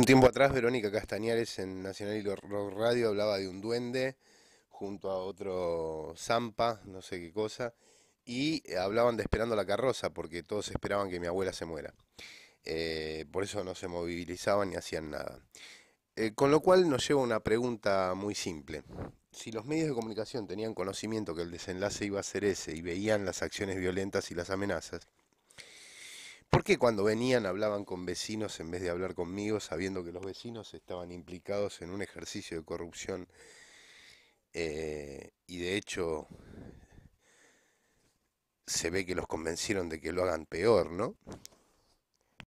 Un tiempo atrás, Verónica Castañares en Nacional y Rock Radio hablaba de un duende junto a otro zampa, no sé qué cosa, y hablaban de esperando la carroza, porque todos esperaban que mi abuela se muera. Eh, por eso no se movilizaban ni hacían nada. Eh, con lo cual nos lleva a una pregunta muy simple. Si los medios de comunicación tenían conocimiento que el desenlace iba a ser ese y veían las acciones violentas y las amenazas, que cuando venían hablaban con vecinos en vez de hablar conmigo, sabiendo que los vecinos estaban implicados en un ejercicio de corrupción? Eh, y de hecho se ve que los convencieron de que lo hagan peor, ¿no?